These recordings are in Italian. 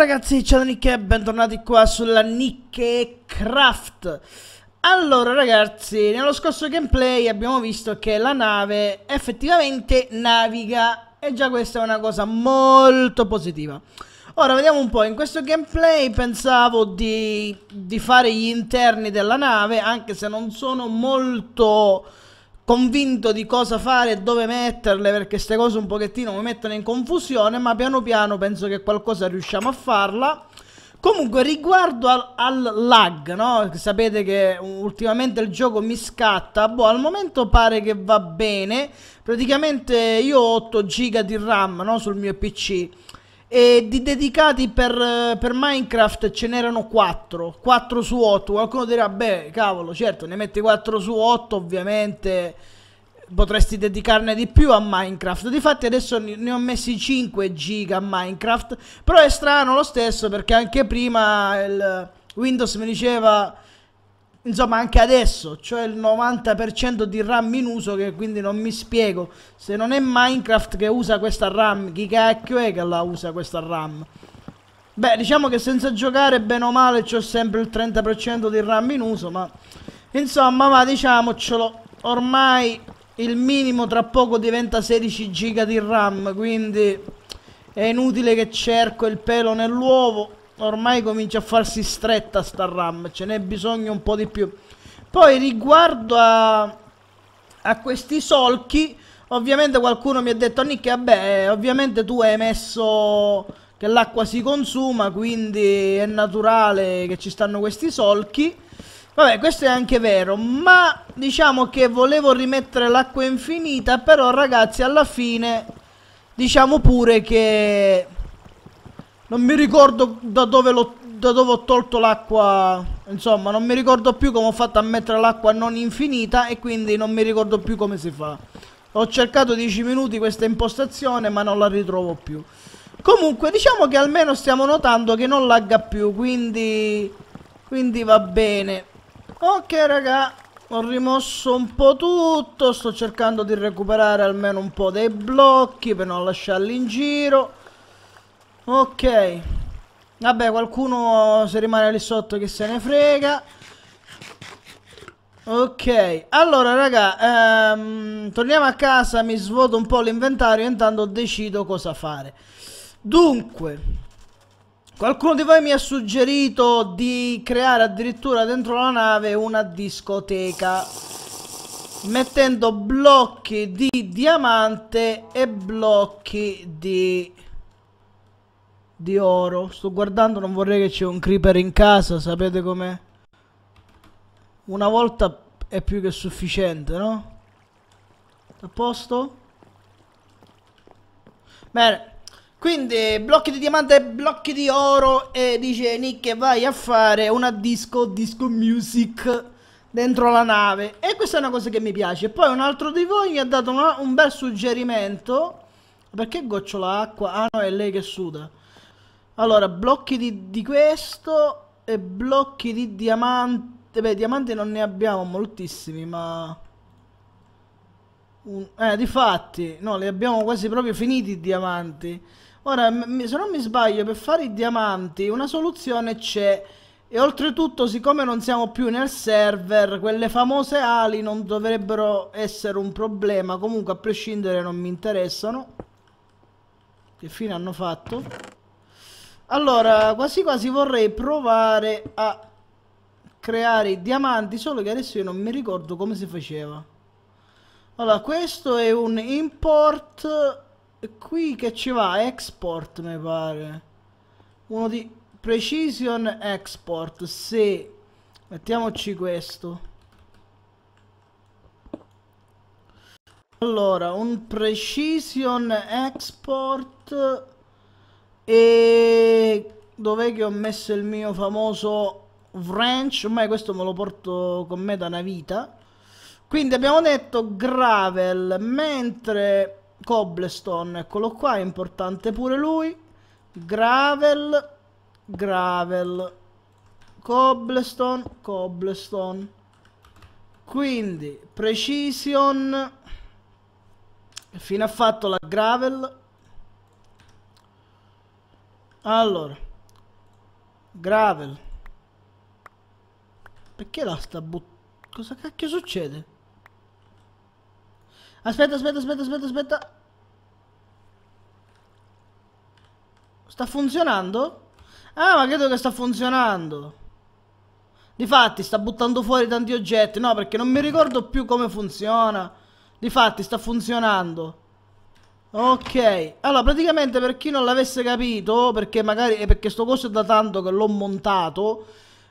ragazzi, ciao da e bentornati qua sulla Nick Craft Allora ragazzi, nello scorso gameplay abbiamo visto che la nave effettivamente naviga E già questa è una cosa molto positiva Ora vediamo un po', in questo gameplay pensavo di, di fare gli interni della nave Anche se non sono molto convinto di cosa fare e dove metterle perché queste cose un pochettino mi mettono in confusione ma piano piano penso che qualcosa riusciamo a farla comunque riguardo al, al lag no? sapete che ultimamente il gioco mi scatta boh al momento pare che va bene praticamente io ho 8 giga di ram no? sul mio pc e di dedicati per, per Minecraft ce n'erano 4, 4 su 8. Qualcuno dirà, beh, cavolo, certo, ne metti 4 su 8, ovviamente potresti dedicarne di più a Minecraft. Difatti adesso ne ho messi 5 giga a Minecraft, però è strano lo stesso perché anche prima il Windows mi diceva insomma anche adesso cioè il 90% di RAM in uso che quindi non mi spiego se non è Minecraft che usa questa RAM chi cacchio è che la usa questa RAM beh diciamo che senza giocare bene o male ho sempre il 30% di RAM in uso ma insomma ma diciamocelo ormai il minimo tra poco diventa 16 giga di RAM quindi è inutile che cerco il pelo nell'uovo ormai comincia a farsi stretta sta RAM, ce n'è bisogno un po' di più. Poi riguardo a, a questi solchi, ovviamente qualcuno mi ha detto, Nick, vabbè, eh, ovviamente tu hai messo che l'acqua si consuma, quindi è naturale che ci stanno questi solchi. Vabbè, questo è anche vero, ma diciamo che volevo rimettere l'acqua infinita, però ragazzi alla fine diciamo pure che non mi ricordo da dove, da dove ho tolto l'acqua... Insomma, non mi ricordo più come ho fatto a mettere l'acqua non infinita e quindi non mi ricordo più come si fa. Ho cercato 10 minuti questa impostazione ma non la ritrovo più. Comunque, diciamo che almeno stiamo notando che non lagga più, quindi... Quindi va bene. Ok, raga. Ho rimosso un po' tutto. Sto cercando di recuperare almeno un po' dei blocchi per non lasciarli in giro. Ok. Vabbè, qualcuno se rimane lì sotto che se ne frega. Ok, allora raga, ehm, torniamo a casa, mi svuoto un po' l'inventario intanto decido cosa fare. Dunque, qualcuno di voi mi ha suggerito di creare addirittura dentro la nave una discoteca mettendo blocchi di diamante e blocchi di di oro. Sto guardando, non vorrei che c'è un creeper in casa, sapete com'è? Una volta è più che sufficiente, no? A posto? Bene. Quindi blocchi di diamante blocchi di oro e dice Nick che vai a fare una disco, disco music dentro la nave. E questa è una cosa che mi piace. Poi un altro di voi mi ha dato una, un bel suggerimento. Perché goccio l'acqua? Ah no, è lei che suda. Allora, blocchi di, di questo e blocchi di diamante. Beh, diamante non ne abbiamo moltissimi, ma... Un... Eh, difatti, no, li abbiamo quasi proprio finiti i diamanti. Ora, se non mi sbaglio, per fare i diamanti una soluzione c'è. E oltretutto, siccome non siamo più nel server, quelle famose ali non dovrebbero essere un problema. Comunque, a prescindere, non mi interessano. Che fine hanno fatto? Allora, quasi quasi vorrei provare a creare i diamanti, solo che adesso io non mi ricordo come si faceva. Allora, questo è un import, qui che ci va? Export, mi pare. Uno di Precision Export, sì. Mettiamoci questo. Allora, un Precision Export e dov'è che ho messo il mio famoso wrench? Ormai questo me lo porto con me da una vita. Quindi abbiamo detto gravel, mentre cobblestone, eccolo qua, è importante pure lui. Gravel, gravel, cobblestone, cobblestone. Quindi precision, fino a fatto la gravel, allora, gravel. Perché la sta buttando? Cosa cacchio succede? Aspetta, aspetta, aspetta, aspetta, aspetta. Sta funzionando? Ah, ma credo che sta funzionando. Difatti, sta buttando fuori tanti oggetti. No, perché non mi ricordo più come funziona. Difatti, sta funzionando. Ok, allora praticamente per chi non l'avesse capito, perché magari è eh, perché sto coso è da tanto che l'ho montato,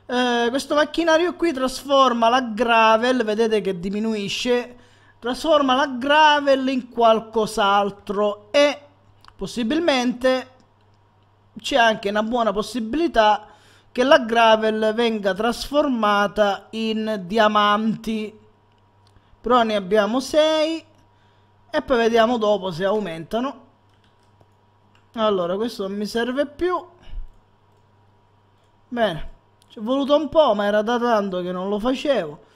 eh, questo macchinario qui trasforma la gravel, vedete che diminuisce, trasforma la gravel in qualcos'altro e possibilmente c'è anche una buona possibilità che la gravel venga trasformata in diamanti. Però ne abbiamo 6 e poi vediamo dopo se aumentano allora questo non mi serve più bene ci è voluto un po' ma era da tanto che non lo facevo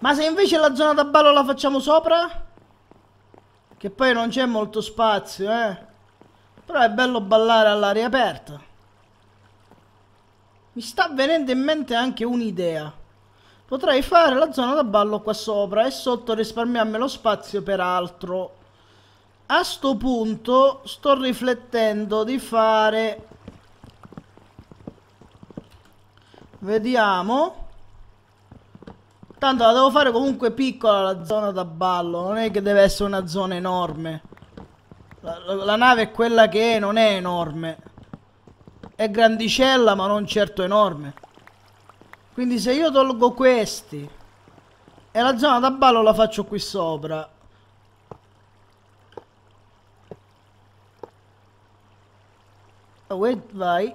ma se invece la zona da ballo la facciamo sopra che poi non c'è molto spazio eh però è bello ballare all'aria aperta mi sta venendo in mente anche un'idea Potrei fare la zona da ballo qua sopra e sotto risparmiarmi lo spazio per altro. A sto punto sto riflettendo di fare... Vediamo. Tanto la devo fare comunque piccola la zona da ballo, non è che deve essere una zona enorme. La, la, la nave è quella che è, non è enorme. È grandicella ma non certo enorme. Quindi se io tolgo questi e la zona da ballo la faccio qui sopra. Wait, vai.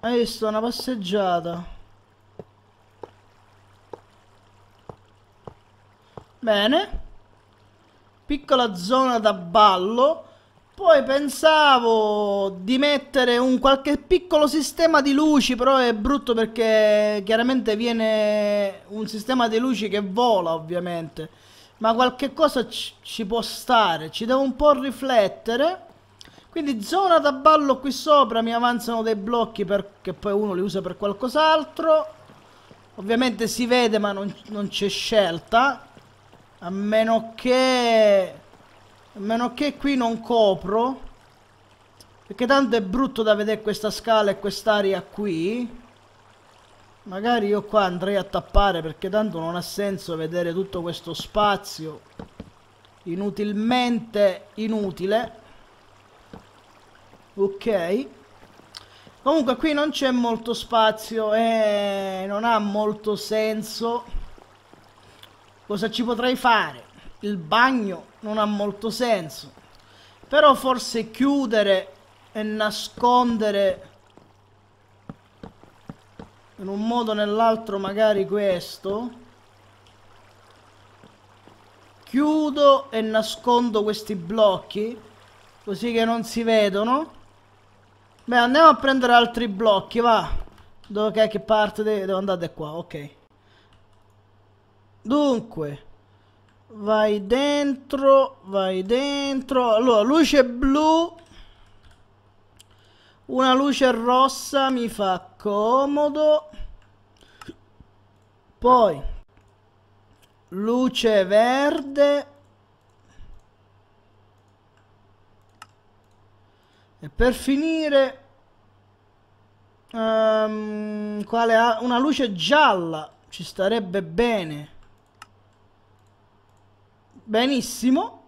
Hai visto una passeggiata? Bene. Piccola zona da ballo poi pensavo di mettere un qualche piccolo sistema di luci, però è brutto perché chiaramente viene un sistema di luci che vola ovviamente. Ma qualche cosa ci può stare, ci devo un po' riflettere. Quindi zona da ballo qui sopra, mi avanzano dei blocchi perché poi uno li usa per qualcos'altro. Ovviamente si vede ma non, non c'è scelta. A meno che a meno che qui non copro. Perché tanto è brutto da vedere questa scala e quest'area qui. Magari io qua andrei a tappare perché tanto non ha senso vedere tutto questo spazio inutilmente inutile. Ok. Comunque qui non c'è molto spazio e eh, non ha molto senso. Cosa ci potrei fare? il bagno non ha molto senso. Però forse chiudere e nascondere in un modo o nell'altro magari questo. Chiudo e nascondo questi blocchi così che non si vedono. Beh, andiamo a prendere altri blocchi, va. Dove che parte devo andare da qua, ok. Dunque, vai dentro vai dentro allora luce blu una luce rossa mi fa comodo poi luce verde e per finire um, quale ha una luce gialla ci starebbe bene benissimo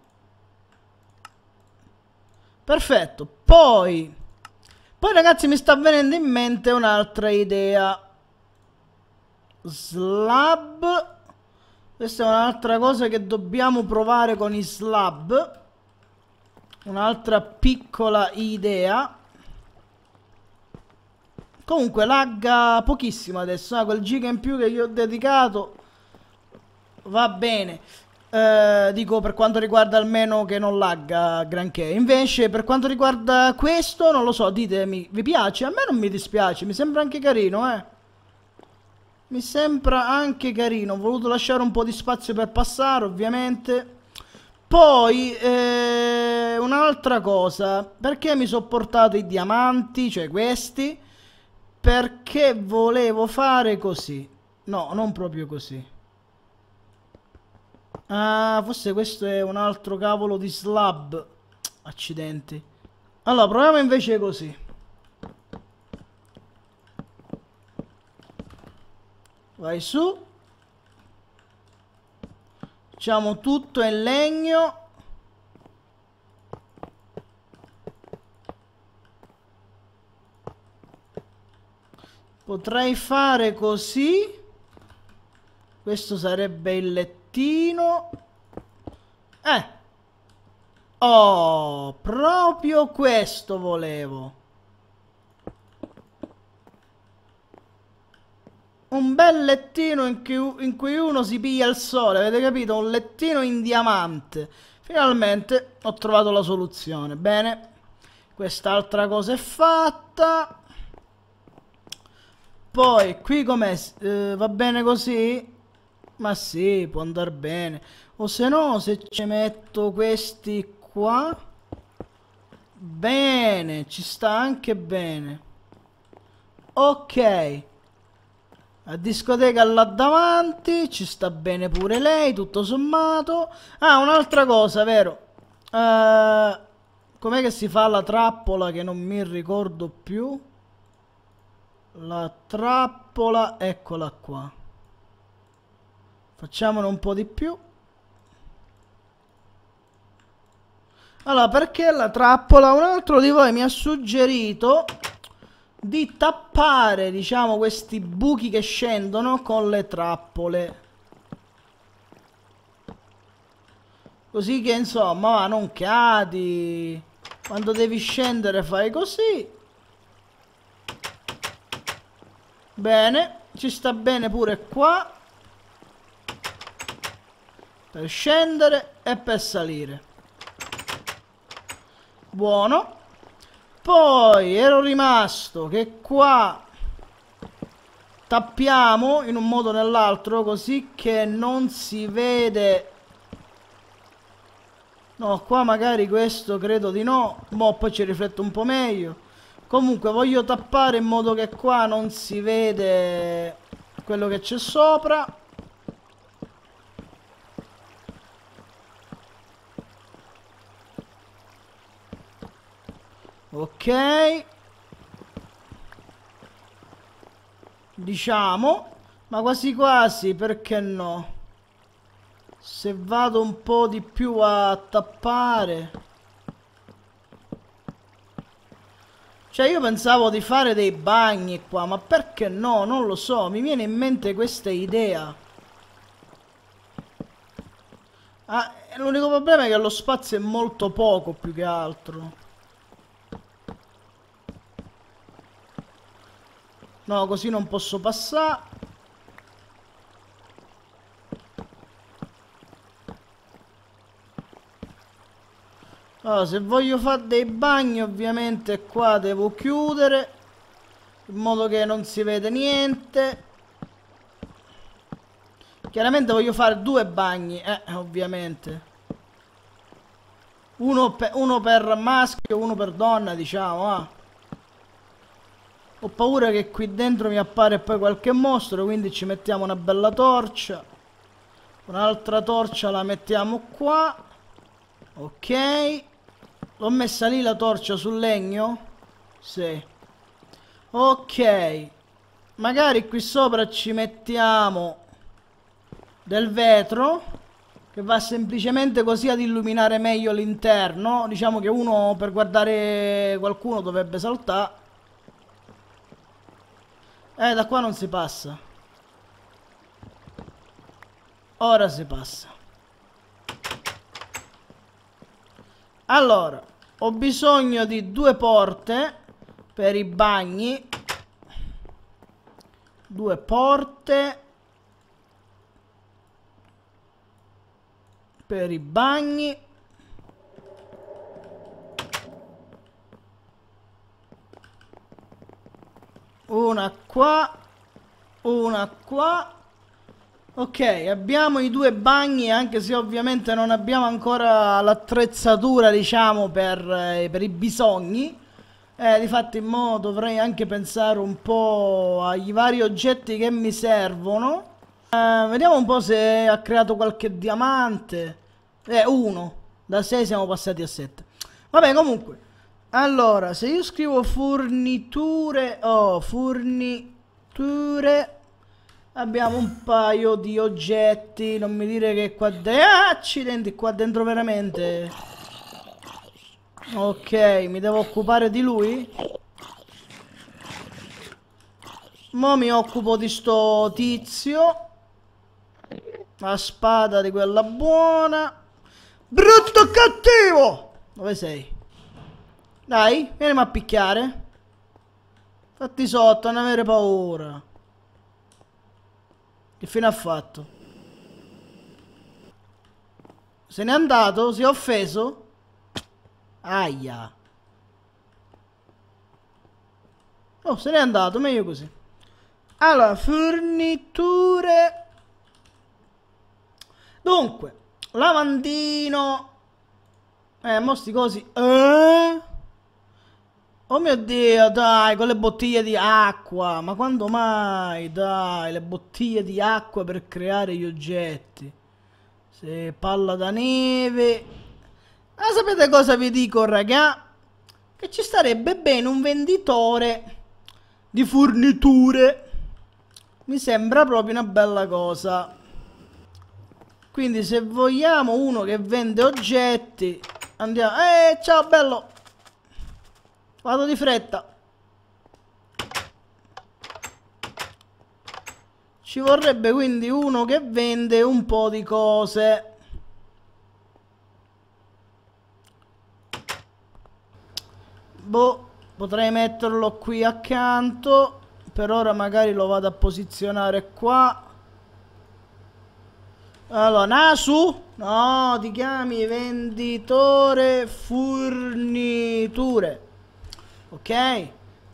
perfetto poi poi ragazzi mi sta venendo in mente un'altra idea slab questa è un'altra cosa che dobbiamo provare con i slab un'altra piccola idea comunque lagga pochissimo adesso eh? quel giga in più che gli ho dedicato va bene eh, dico per quanto riguarda almeno che non lagga granché. Invece per quanto riguarda questo, non lo so, ditemi, vi piace? A me non mi dispiace, mi sembra anche carino, eh. Mi sembra anche carino, ho voluto lasciare un po' di spazio per passare, ovviamente. Poi, eh, un'altra cosa, perché mi sono portato i diamanti, cioè questi? Perché volevo fare così. No, non proprio così. Ah, forse questo è un altro cavolo di slab. Accidenti. Allora, proviamo invece così. Vai su. Facciamo tutto in legno. Potrei fare così. Questo sarebbe il letto pochettino... Eh! Oh, proprio questo volevo. Un bel lettino in cui, in cui uno si piglia il sole, avete capito? Un lettino in diamante. Finalmente ho trovato la soluzione. Bene, quest'altra cosa è fatta. Poi, qui com'è? Eh, va bene così? ma sì, può andare bene. O se no, se ci metto questi qua... Bene, ci sta anche bene. Ok. La discoteca là davanti, ci sta bene pure lei, tutto sommato. Ah, un'altra cosa, vero? Uh, com'è che si fa la trappola che non mi ricordo più? La trappola, eccola qua. Facciamolo un po' di più. Allora, perché la trappola? Un altro di voi mi ha suggerito di tappare, diciamo, questi buchi che scendono con le trappole. Così che, insomma, non cadi. Quando devi scendere fai così. Bene, ci sta bene pure qua per scendere e per salire buono poi ero rimasto che qua tappiamo in un modo o nell'altro così che non si vede no qua magari questo credo di no mo poi ci rifletto un po' meglio comunque voglio tappare in modo che qua non si vede quello che c'è sopra Ok. Diciamo. Ma quasi quasi, perché no? Se vado un po' di più a tappare... Cioè io pensavo di fare dei bagni qua, ma perché no? Non lo so, mi viene in mente questa idea. Ah, l'unico problema è che lo spazio è molto poco più che altro. No, così non posso passare. Allora, se voglio fare dei bagni, ovviamente qua devo chiudere. In modo che non si vede niente. Chiaramente voglio fare due bagni, eh, ovviamente. Uno per, uno per maschio, uno per donna, diciamo, ah. Ho paura che qui dentro mi appare poi qualche mostro, quindi ci mettiamo una bella torcia. Un'altra torcia la mettiamo qua. Ok. L'ho messa lì la torcia sul legno? Sì. Ok. Magari qui sopra ci mettiamo del vetro che va semplicemente così ad illuminare meglio l'interno. Diciamo che uno per guardare qualcuno dovrebbe saltare eh, da qua non si passa. Ora si passa. Allora, ho bisogno di due porte per i bagni. Due porte per i bagni. una qua, una qua. Ok, abbiamo i due bagni, anche se ovviamente non abbiamo ancora l'attrezzatura, diciamo, per, eh, per, i bisogni. Eh, di fatto difatti, mo dovrei anche pensare un po' agli vari oggetti che mi servono. Eh, vediamo un po' se ha creato qualche diamante. Eh, uno. Da 6 siamo passati a 7. Vabbè, comunque. Allora, se io scrivo forniture o oh, forniture abbiamo un paio di oggetti, non mi dire che qua dentro... Ah, accidenti, qua dentro veramente... Ok, mi devo occupare di lui? Mo mi occupo di sto tizio. La spada di quella buona. Brutto cattivo! Dove sei? Dai, vieni a picchiare. Fatti sotto, non avere paura. Che fine ha fatto? Se n'è andato? Si è offeso? Aia. Oh, se n'è andato, meglio così. Allora, forniture. Dunque, lavandino. Eh, mostri così. Eh? Oh mio Dio, dai, con le bottiglie di acqua. Ma quando mai, dai, le bottiglie di acqua per creare gli oggetti. Se palla da neve. Ma sapete cosa vi dico, raga? Che ci starebbe bene un venditore di forniture. Mi sembra proprio una bella cosa. Quindi se vogliamo uno che vende oggetti, andiamo... Eh, ciao, bello! Vado di fretta. Ci vorrebbe quindi uno che vende un po' di cose. Boh, potrei metterlo qui accanto. Per ora magari lo vado a posizionare qua. Allora, Nasu? No, ti chiami venditore forniture ok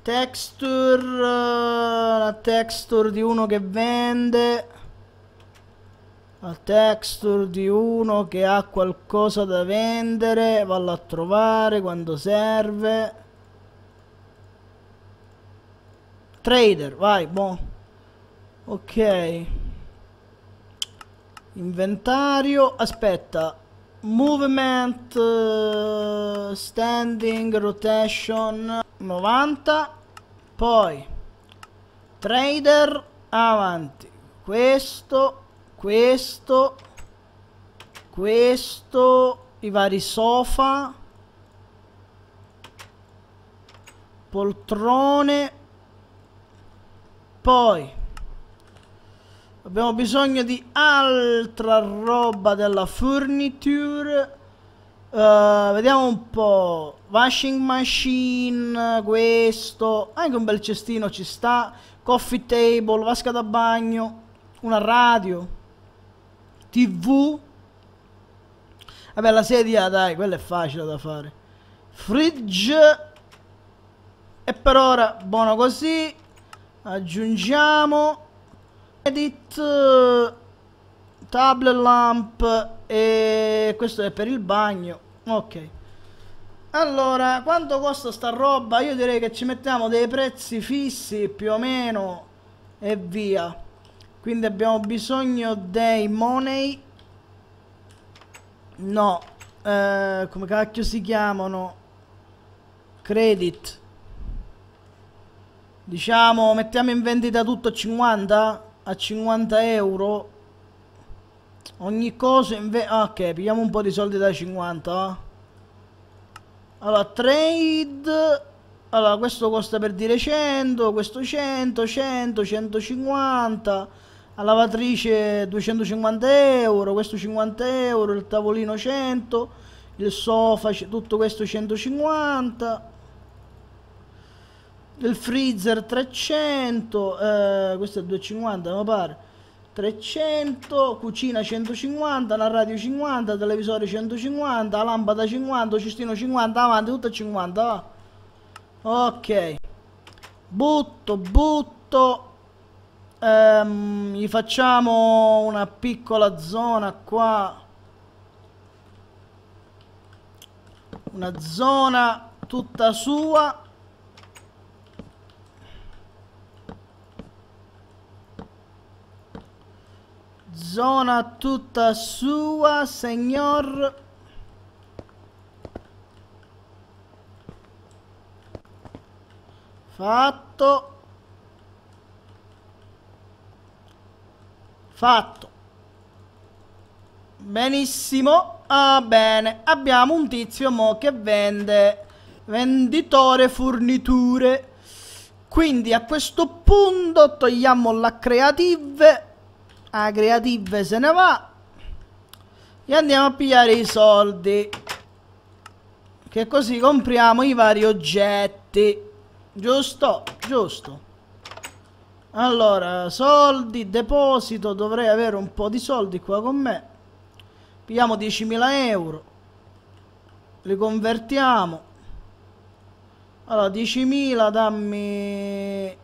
texture eh, la texture di uno che vende la texture di uno che ha qualcosa da vendere valla a trovare quando serve trader vai boh ok inventario aspetta Movement eh, Standing Rotation 90 Poi Trader avanti Questo Questo Questo I vari sofa Poltrone Poi Abbiamo bisogno di altra roba della furniture. Uh, vediamo un po'. Washing machine, questo. Anche un bel cestino ci sta. Coffee table, vasca da bagno, una radio, tv. Vabbè, la sedia, dai, quella è facile da fare. Fridge. E per ora, buono così. Aggiungiamo edit table lamp e questo è per il bagno ok allora quanto costa sta roba io direi che ci mettiamo dei prezzi fissi più o meno e via quindi abbiamo bisogno dei money no eh, come cacchio si chiamano credit diciamo mettiamo in vendita tutto a 50 a 50 euro ogni cosa invece ah, ok pigliamo un po' di soldi da 50 allora trade allora questo costa per dire 100 questo 100 100 150 la lavatrice 250 euro questo 50 euro il tavolino 100 il sofa tutto questo 150 il freezer 300 eh, questo è 250 mi pare 300 cucina 150 la radio 50 televisore 150 lampada 50 cestino 50 avanti tutto 50 va ok butto butto ehm, gli facciamo una piccola zona qua una zona tutta sua Zona tutta sua, signor. Fatto. Fatto. Benissimo. Ah, bene. Abbiamo un tizio mo che vende. Venditore forniture. Quindi a questo punto togliamo la creative a creative se ne va e andiamo a pigliare i soldi che così compriamo i vari oggetti giusto giusto allora soldi deposito dovrei avere un po di soldi qua con me pigliamo 10.000 euro li convertiamo allora 10.000 dammi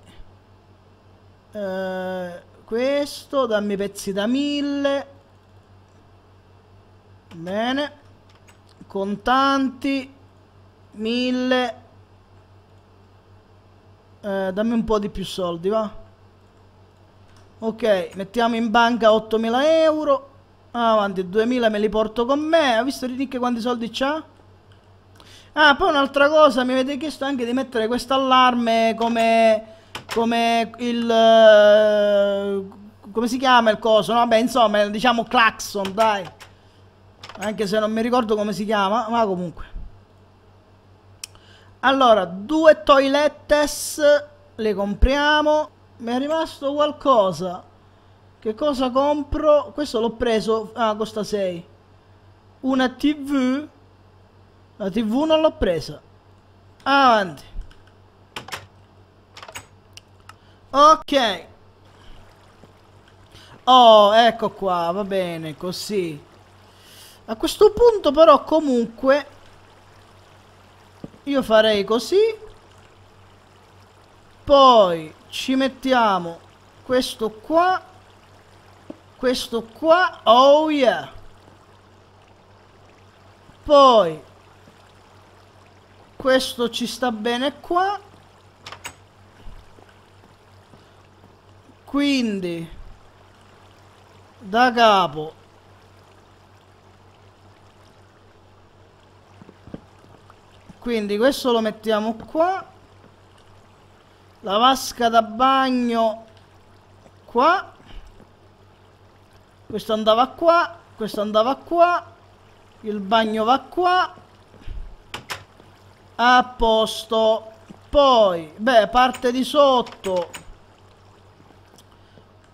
eh, questo, dammi pezzi da 1000. Bene. Contanti 1000. Eh, dammi un po' di più soldi, va. Ok, mettiamo in banca 8000 euro. Ah, avanti, 2000 me li porto con me. Ha visto Rinic quanti soldi c'ha? Ah, poi un'altra cosa, mi avete chiesto anche di mettere questo allarme come come il... Eh, come si chiama il coso? No, vabbè, insomma, diciamo clacson, dai. Anche se non mi ricordo come si chiama, ma comunque. Allora, due toilettes le compriamo. Mi è rimasto qualcosa. Che cosa compro? Questo l'ho preso, ah, costa 6. Una TV. La TV non l'ho presa. Avanti. Ok. Oh, ecco qua, va bene, così. A questo punto però comunque io farei così. Poi ci mettiamo questo qua. Questo qua. Oh yeah. Poi questo ci sta bene qua. quindi da capo quindi questo lo mettiamo qua la vasca da bagno qua questo andava qua questo andava qua il bagno va qua a posto poi beh parte di sotto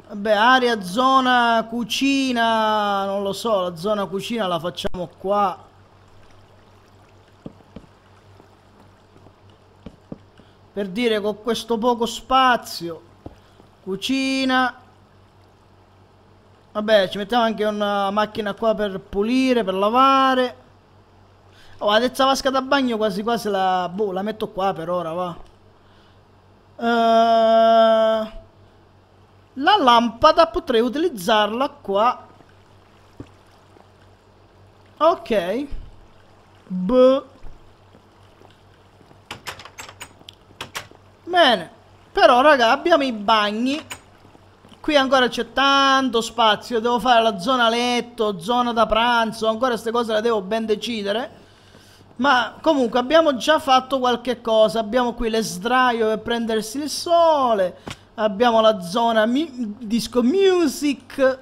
Vabbè, area, zona, cucina, non lo so, la zona cucina la facciamo qua. Per dire con questo poco spazio. Cucina. Vabbè, ci mettiamo anche una macchina qua per pulire, per lavare. Oh, la terza vasca da bagno quasi quasi la... Boh, la metto qua per ora, va. Ehm... Uh la lampada potrei utilizzarla qua. Ok. B. Bene. Però, raga, abbiamo i bagni. Qui ancora c'è tanto spazio. Devo fare la zona letto, zona da pranzo. Ancora queste cose le devo ben decidere. Ma comunque abbiamo già fatto qualche cosa. Abbiamo qui l'esdraio per prendersi il sole. Abbiamo la zona mi disco music.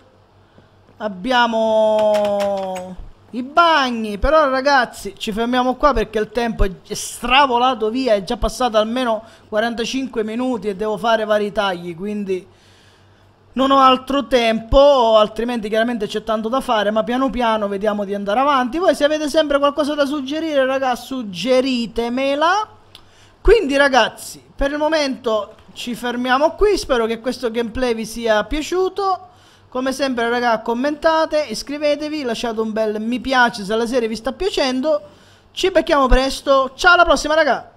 Abbiamo i bagni. Però ragazzi ci fermiamo qua perché il tempo è stravolato via. È già passato almeno 45 minuti e devo fare vari tagli. Quindi non ho altro tempo, altrimenti chiaramente c'è tanto da fare, ma piano piano vediamo di andare avanti. Voi se avete sempre qualcosa da suggerire, raga, suggeritemela. Quindi ragazzi, per il momento ci fermiamo qui, spero che questo gameplay vi sia piaciuto. Come sempre raga commentate, iscrivetevi, lasciate un bel mi piace se la serie vi sta piacendo. Ci becchiamo presto, ciao alla prossima raga!